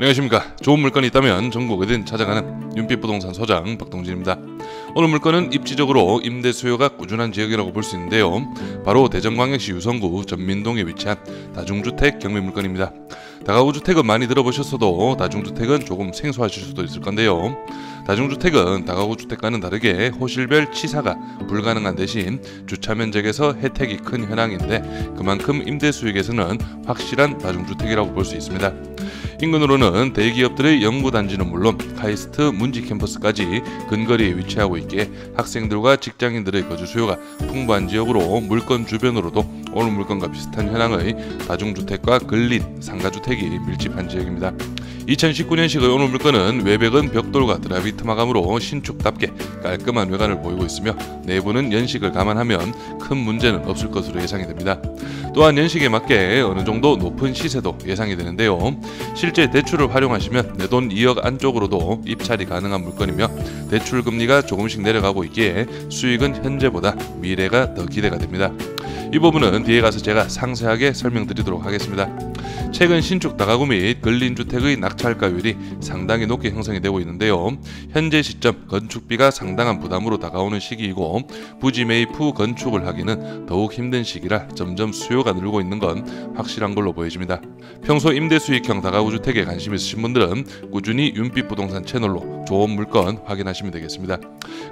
안녕하십니까 좋은 물건이 있다면 전국 어든 찾아가는 윤빛부동산 소장 박동진입니다 오늘 물건은 입지적으로 임대 수요가 꾸준한 지역이라고 볼 수 있는데요 바로 대전광역시 유성구 전민동에 위치한 다중주택 경매 물건입니다 다가구 주택은 많이 들어보셨어도 다중주택은 조금 생소하실 수도 있을 건데요 다중주택은 다가구 주택과는 다르게 호실별 치사가 불가능한 대신 주차 면적에서 혜택이 큰 현황인데 그만큼 임대 수익에서는 확실한 다중주택이라고 볼 수 있습니다 인근으로는 대기업들의 연구단지는 물론 카이스트 문지 캠퍼스까지 근거리에 위치하고 있기에 학생들과 직장인들의 거주 수요가 풍부한 지역으로 물건 주변으로도 오늘 물건과 비슷한 현황의 다중주택과 근린 상가주택이 밀집한 지역입니다. 2019년식의 오늘 물건은 외벽은 벽돌과 드라비 트마감으로 신축답게 깔끔한 외관을 보이고 있으며 내부는 연식을 감안하면 큰 문제는 없을 것으로 예상이 됩니다. 또한 연식에 맞게 어느 정도 높은 시세도 예상이 되는데요. 실제 대출을 활용하시면 내 돈 2억 안쪽으로도 입찰이 가능한 물건이며 대출 금리가 조금씩 내려가고 있기에 수익은 현재보다 미래가 더 기대가 됩니다. 이 부분은 이건 뒤에 가서 제가 상세하게 설명드리도록 하겠습니다. 최근 신축 다가구 및 근린 주택의 낙찰가율이 상당히 높게 형성이 되고 있는데요. 현재 시점 건축비가 상당한 부담으로 다가오는 시기이고 부지 매입 후 건축을 하기는 더욱 힘든 시기라 점점 수요가 늘고 있는 건 확실한 걸로 보여집니다. 평소 임대 수익형 다가구 주택에 관심 있으신 분들은 꾸준히 윤빛 부동산 채널로 좋은 물건 확인하시면 되겠습니다.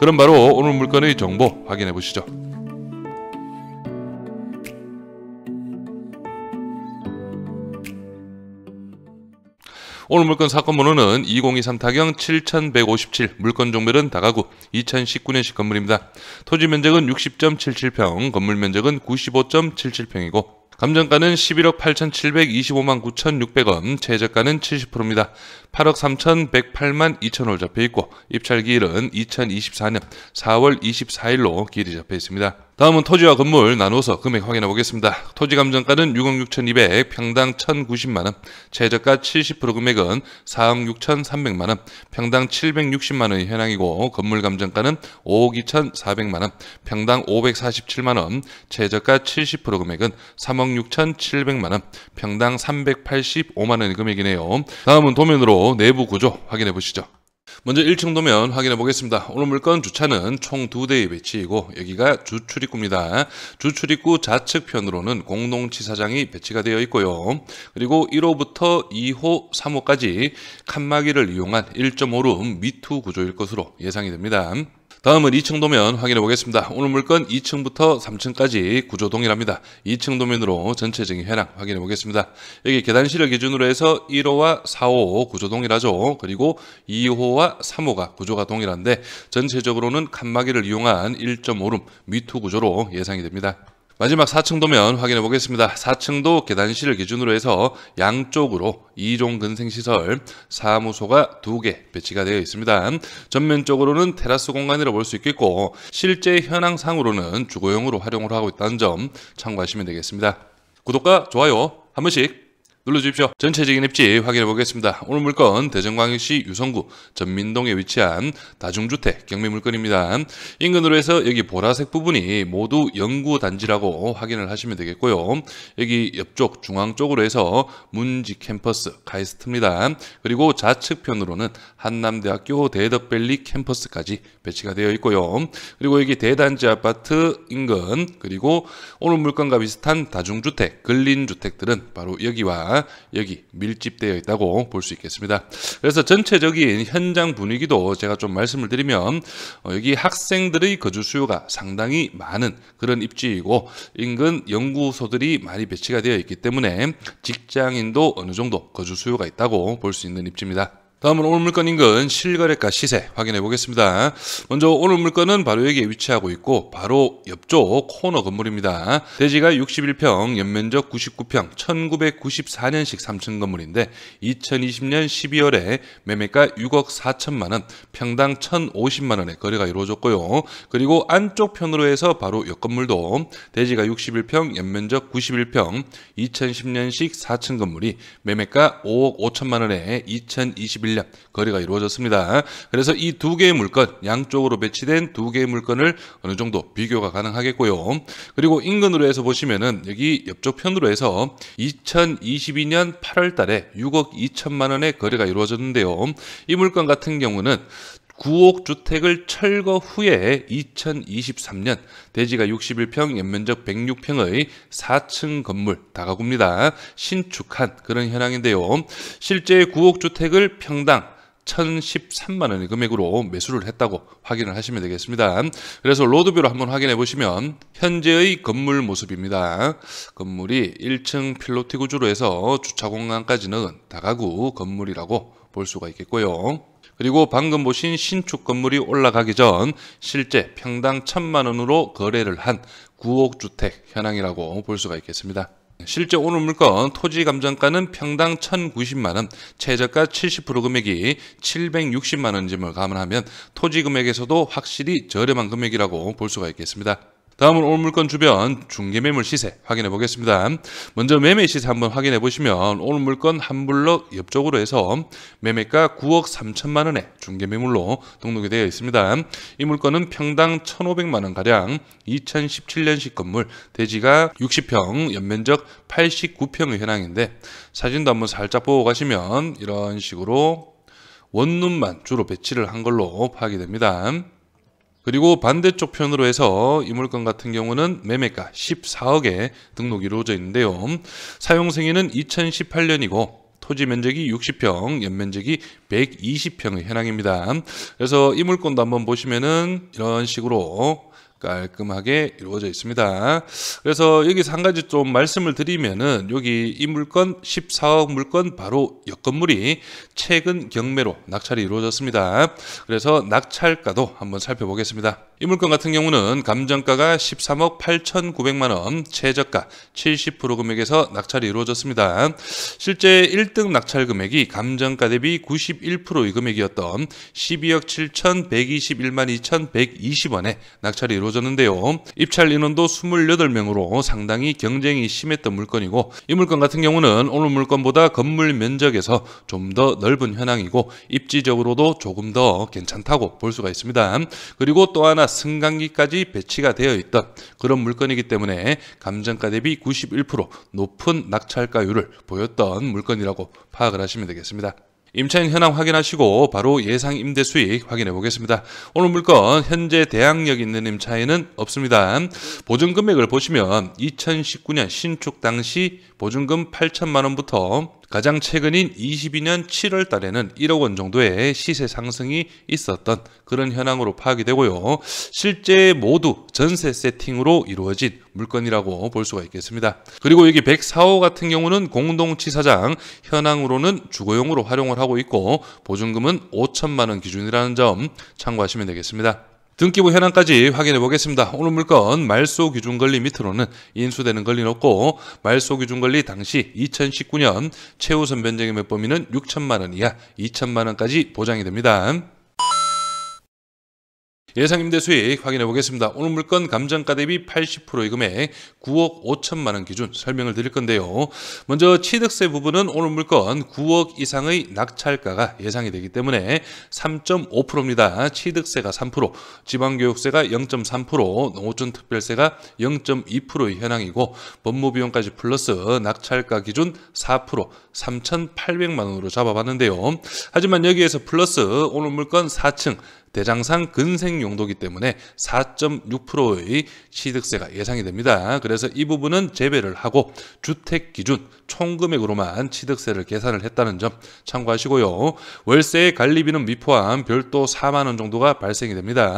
그럼 바로 오늘 물건의 정보 확인해 보시죠. 오늘 물건 사건 번호는 2023 타경 7157 물건 종별은 다가구 2019년식 건물입니다. 토지 면적은 60.77평, 건물 면적은 95.77평이고 감정가는 11억 8,725만 9,600원, 최저가는 70%입니다. 8억 3,108만 2,000월 잡혀 있고 입찰 기일은 2024년 4월 24일로 길이 잡혀 있습니다. 다음은 토지와 건물 나눠서 금액 확인해 보겠습니다. 토지 감정가는 6억 6,200, 평당 1,090만 원, 최저가 70% 금액은 4억 6,300만 원, 평당 760만 원이 현황이고 건물 감정가는 5억 2,400만 원, 평당 547만 원, 최저가 70% 금액은 3억 6,700만 원, 평당 385만 원의 금액이네요. 다음은 도면으로 내부 구조 확인해 보시죠. 먼저 1층 도면 확인해 보겠습니다. 오늘 물건 주차는 총2 대의 배치이고 여기가 주출입구입니다. 주출입구 좌측편으로는 공동치사장이 배치가 되어 있고요. 그리고 1호부터 2호, 3호까지 칸막이를 이용한 1.5룸 음 미투 구조일 것으로 예상이 됩니다. 다음은 2층 도면 확인해 보겠습니다. 오늘 물건 2층부터 3층까지 구조 동일합니다. 2층 도면으로 전체적인 현황 확인해 보겠습니다. 여기 계단실을 기준으로 해서 1호와 4호 구조 동일하죠. 그리고 2호와 3호가 구조가 동일한데 전체적으로는 칸막이를 이용한 1.5룸 미투 구조로 예상이 됩니다. 마지막 4층도면 확인해 보겠습니다. 4층도 계단실을 기준으로 해서 양쪽으로 2종 근생시설, 사무소가 2개 배치가 되어 있습니다. 전면 쪽으로는 테라스 공간이라고 볼 수 있겠고 실제 현황상으로는 주거용으로 활용을 하고 있다는 점 참고하시면 되겠습니다. 구독과 좋아요 한 번씩 눌러주십시오. 전체적인 입지 확인해 보겠습니다. 오늘 물건 대전광역시 유성구 전민동에 위치한 다중주택 경매 물건입니다. 인근으로 해서 여기 보라색 부분이 모두 연구단지라고 확인을 하시면 되겠고요. 여기 옆쪽 중앙 쪽으로 해서 문지 캠퍼스 카이스트입니다. 그리고 좌측편으로는 한남대학교 대덕밸리 캠퍼스까지 배치가 되어 있고요. 그리고 여기 대단지 아파트 인근 그리고 오늘 물건과 비슷한 다중주택, 근린주택들은 바로 여기와 여기 밀집되어 있다고 볼 수 있겠습니다. 그래서 전체적인 현장 분위기도 제가 좀 말씀을 드리면 어, 여기 학생들의 거주 수요가 상당히 많은 그런 입지이고 인근 연구소들이 많이 배치가 되어 있기 때문에 직장인도 어느 정도 거주 수요가 있다고 볼 수 있는 입지입니다. 다음은 오늘 물건 인근 실거래가 시세 확인해 보겠습니다. 먼저 오늘 물건은 바로 여기에 위치하고 있고 바로 옆쪽 코너 건물입니다. 대지가 61평, 연면적 99평, 1994년식 3층 건물인데 2020년 12월에 매매가 6억 4천만 원, 평당 1,050만 원의 거래가 이루어졌고요. 그리고 안쪽 편으로 해서 바로 옆 건물도 대지가 61평, 연면적 91평, 2010년식 4층 건물이 매매가 5억 5천만 원에 2021년 1년 거래가 이루어졌습니다. 그래서 이 두 개의 물건 양쪽으로 배치된 두 개의 물건을 어느 정도 비교가 가능하겠고요. 그리고 인근으로 해서 보시면은 여기 옆쪽 편으로 해서 2022년 8월 달에 6억 2천만 원의 거래가 이루어졌는데요. 이 물건 같은 경우는 9억 주택을 철거 후에 2023년 대지가 61평, 연면적 106평의 4층 건물 다가구입니다. 신축한 그런 현황인데요. 실제 9억 주택을 평당 1,013만 원의 금액으로 매수를 했다고 확인을 하시면 되겠습니다. 그래서 로드뷰로 한번 확인해 보시면 현재의 건물 모습입니다. 건물이 1층 필로티 구조로 해서 주차 공간까지는 다가구 건물이라고 볼 수가 있겠고요. 그리고 방금 보신 신축 건물이 올라가기 전 실제 평당 천만 원으로 거래를 한 9억 주택 현황이라고 볼 수가 있겠습니다. 실제 오늘 물건 토지 감정가는 평당 1,090만 원, 최저가 70% 금액이 760만 원임을 감안하면 토지 금액에서도 확실히 저렴한 금액이라고 볼 수가 있겠습니다. 다음은 올 물건 주변 중개 매물 시세 확인해 보겠습니다. 먼저 매매 시세 한번 확인해 보시면 올 물건 한 블럭 옆쪽으로 해서 매매가 9억 3천만 원에 중개 매물로 등록이 되어 있습니다. 이 물건은 평당 1,500만 원 가량 2017년식 건물 대지가 60평 연면적 89평의 현황인데 사진도 한번 살짝 보고 가시면 이런 식으로 원룸만 주로 배치를 한 걸로 파악이 됩니다. 그리고 반대쪽 편으로 해서 이물건 같은 경우는 매매가 14억에 등록이 이루어져 있는데요. 사용 생일은 2018년이고 토지 면적이 60평, 연면적이 120평의 현황입니다. 그래서 이 물건도 한번 보시면은 이런 식으로 깔끔하게 이루어져 있습니다. 그래서 여기서 한 가지 좀 말씀을 드리면은 여기 이 물건 14억 물건 바로 여건물이 최근 경매로 낙찰이 이루어졌습니다. 그래서 낙찰가도 한번 살펴보겠습니다. 이 물건 같은 경우는 감정가가 13억 8,900만 원, 최저가 70% 금액에서 낙찰이 이루어졌습니다. 실제 1등 낙찰 금액이 감정가 대비 91%의 금액이었던 12억 7,121만 2,120원에 낙찰이 이루어졌습니다. 이루어졌는데요. 입찰 인원도 28명으로 상당히 경쟁이 심했던 물건이고 이 물건 같은 경우는 오늘 물건보다 건물 면적에서 좀 더 넓은 현황이고 입지적으로도 조금 더 괜찮다고 볼 수가 있습니다. 그리고 또 하나 승강기까지 배치가 되어 있던 그런 물건이기 때문에 감정가 대비 91% 높은 낙찰가율을 보였던 물건이라고 파악을 하시면 되겠습니다. 임차인 현황 확인하시고 바로 예상 임대 수익 확인해 보겠습니다. 오늘 물건 현재 대항력 있는 임차인은 없습니다. 보증 금액을 보시면 2019년 신축 당시 보증금 8천만 원부터 가장 최근인 22년 7월 달에는 1억 원 정도의 시세 상승이 있었던 그런 현황으로 파악이 되고요. 실제 모두 전세 세팅으로 이루어진 물건이라고 볼 수가 있겠습니다. 그리고 여기 104호 같은 경우는 공동치사장 현황으로는 주거용으로 활용을 하고 있고 보증금은 5천만 원 기준이라는 점 참고하시면 되겠습니다. 등기부 현황까지 확인해 보겠습니다. 오늘 물건 말소 기준 권리 밑으로는 인수되는 권리는 없고 말소 기준 권리 당시 2019년 최우선 변제금액 범위는 6천만 원 이하 2천만 원까지 보장이 됩니다. 예상임대 수익 확인해 보겠습니다. 오늘 물건 감정가 대비 80%의 금액 9억 5천만 원 기준 설명을 드릴 건데요. 먼저 취득세 부분은 오늘 물건 9억 이상의 낙찰가가 예상이 되기 때문에 3.5%입니다. 취득세가 3%, 지방교육세가 0.3%, 농어촌특별세가 0.2%의 현황이고 법무비용까지 플러스 낙찰가 기준 4% 3,800만 원으로 잡아봤는데요. 하지만 여기에서 플러스 오늘 물건 4층 대장상 근생 용도기 때문에 4.6%의 취득세가 예상이 됩니다. 그래서 이 부분은 재배를 하고 주택 기준 총금액으로만 취득세를 계산을 했다는 점 참고하시고요. 월세의 관리비는 미포함 별도 4만 원 정도가 발생이 됩니다.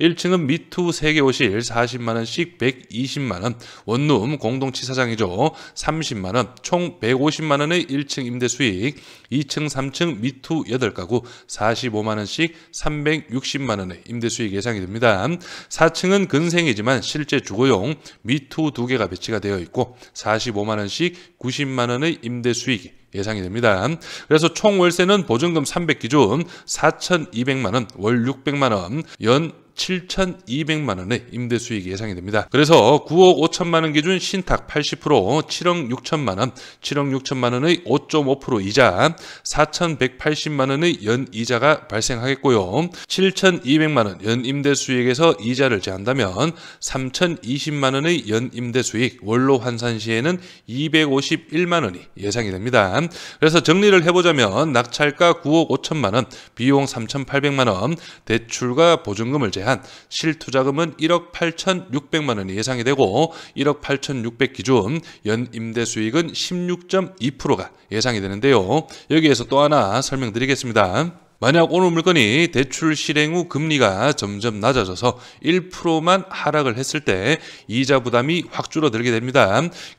1층은 미투 3개 오실 40만 원씩 120만 원, 원룸 공동치사장이죠. 30만 원, 총 150만 원의 1층 임대 수익, 2층, 3층 미투 8가구 45만 원씩 360 60만 원의 임대 수익 예상이 됩니다. 4층은 근생이지만 실제 주거용 미투 두 개가 배치가 되어 있고 45만 원씩 90만 원의 임대 수익 예상이 됩니다. 그래서 총 월세는 보증금 300 기준 4,200만 원, 월 600만 원, 연 7,200만 원의 임대 수익이 예상이 됩니다. 그래서 9억 5천만 원 기준 신탁 80%, 7억 6천만 원, 7억 6천만 원의 5.5% 이자, 4,180만 원의 연 이자가 발생하겠고요. 7,200만 원 연 임대 수익에서 이자를 제한다면 3,020만 원의 연 임대 수익, 원로 환산 시에는 251만 원이 예상이 됩니다. 그래서 정리를 해보자면 낙찰가 9억 5천만 원, 비용 3,800만 원, 대출과 보증금을 제한 대한 실투자금은 1억 8,600만 원이 예상이 되고 1억 8,600 기준 연 임대 수익은 16.2%가 예상이 되는데요. 여기에서 또 하나 설명드리겠습니다. 만약 오늘 물건이 대출 실행 후 금리가 점점 낮아져서 1%만 하락을 했을 때 이자 부담이 확 줄어들게 됩니다.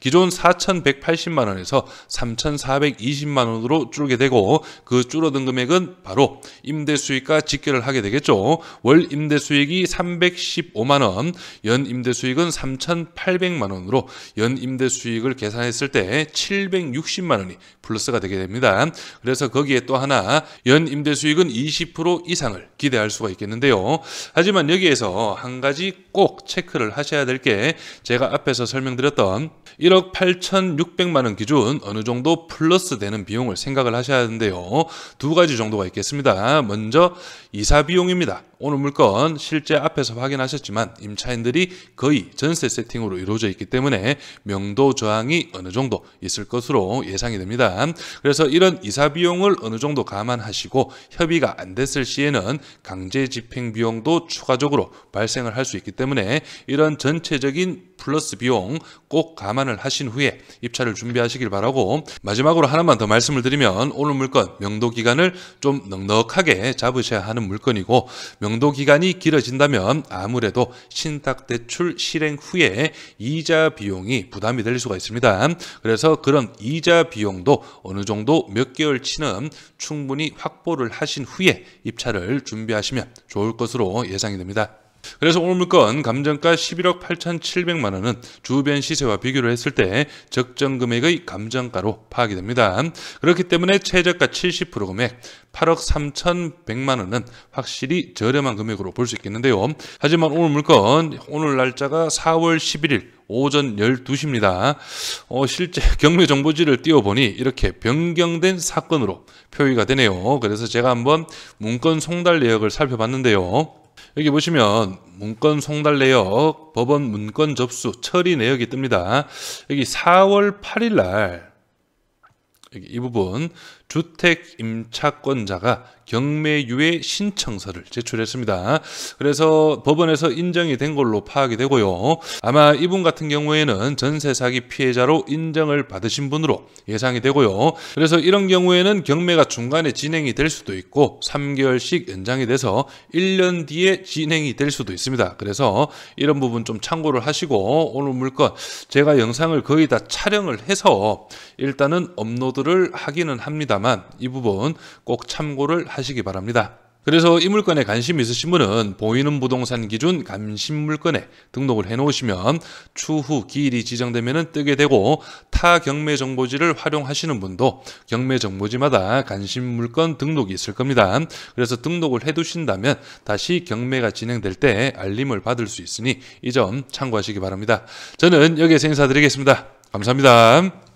기존 4,180만 원에서 3,420만 원으로 줄게 되고 그 줄어든 금액은 바로 임대 수익과 직결을 하게 되겠죠. 월 임대 수익이 315만 원, 연 임대 수익은 3,800만 원으로 연 임대 수익을 계산했을 때 760만 원이 플러스가 되게 됩니다. 그래서 거기에 또 하나 연 임대 수익 수익은 20% 이상을 기대할 수가 있겠는데요. 하지만 여기에서 한 가지 꼭 체크를 하셔야 될 게 제가 앞에서 설명드렸던 1억 8,600만 원 기준 어느 정도 플러스 되는 비용을 생각을 하셔야 하는데요. 두 가지 정도가 있겠습니다. 먼저 이사 비용입니다. 오늘 물건 실제 앞에서 확인하셨지만 임차인들이 거의 전세 세팅으로 이루어져 있기 때문에 명도 저항이 어느 정도 있을 것으로 예상이 됩니다. 그래서 이런 이사 비용을 어느 정도 감안하시고 협의가 안 됐을 시에는 강제 집행 비용도 추가적으로 발생을 할 수 있기 때문에 이런 전체적인 플러스 비용 꼭 감안을 하신 후에 입찰을 준비하시길 바라고 마지막으로 하나만 더 말씀을 드리면 오늘 물건 명도 기간을 좀 넉넉하게 잡으셔야 하는 물건이고 명 명도 기간이 길어진다면 아무래도 신탁 대출 실행 후에 이자 비용이 부담이 될 수가 있습니다. 그래서 그런 이자 비용도 어느 정도 몇 개월치는 충분히 확보를 하신 후에 입찰을 준비하시면 좋을 것으로 예상이 됩니다. 그래서 오늘 물건 감정가 11억 8,700만 원은 주변 시세와 비교를 했을 때 적정 금액의 감정가로 파악이 됩니다. 그렇기 때문에 최저가 70% 금액 8억 3,100만 원은 확실히 저렴한 금액으로 볼 수 있겠는데요. 하지만 오늘 물건 오늘 날짜가 4월 11일 오전 12시입니다. 어, 실제 경매 정보지를 띄워보니 이렇게 변경된 사건으로 표기가 되네요. 그래서 제가 한번 문건 송달 내역을 살펴봤는데요. 여기 보시면 문건 송달 내역, 법원 문건 접수, 처리 내역이 뜹니다. 여기 4월 8일 날 여기 이 부분 주택 임차권자가 경매유예 신청서를 제출했습니다. 그래서 법원에서 인정이 된 걸로 파악이 되고요. 아마 이분 같은 경우에는 전세 사기 피해자로 인정을 받으신 분으로 예상이 되고요. 그래서 이런 경우에는 경매가 중간에 진행이 될 수도 있고 3개월씩 연장이 돼서 1년 뒤에 진행이 될 수도 있습니다. 그래서 이런 부분 좀 참고를 하시고 오늘 물건 제가 영상을 거의 다 촬영을 해서 일단은 업로드를 하기는 합니다만 이 부분 꼭 참고를 하시고 하시기 바랍니다. 그래서 이 물건에 관심 있으신 분은 보이는 부동산 기준 감심 물건에 등록을 해 놓으시면 추후 기일이 지정되면 뜨게 되고 타 경매 정보지를 활용하시는 분도 경매 정보지마다 관심 물건 등록이 있을 겁니다. 그래서 등록을 해 두신다면 다시 경매가 진행될 때 알림을 받을 수 있으니 이 점 참고하시기 바랍니다. 저는 여기에서 인사드리겠습니다. 감사합니다.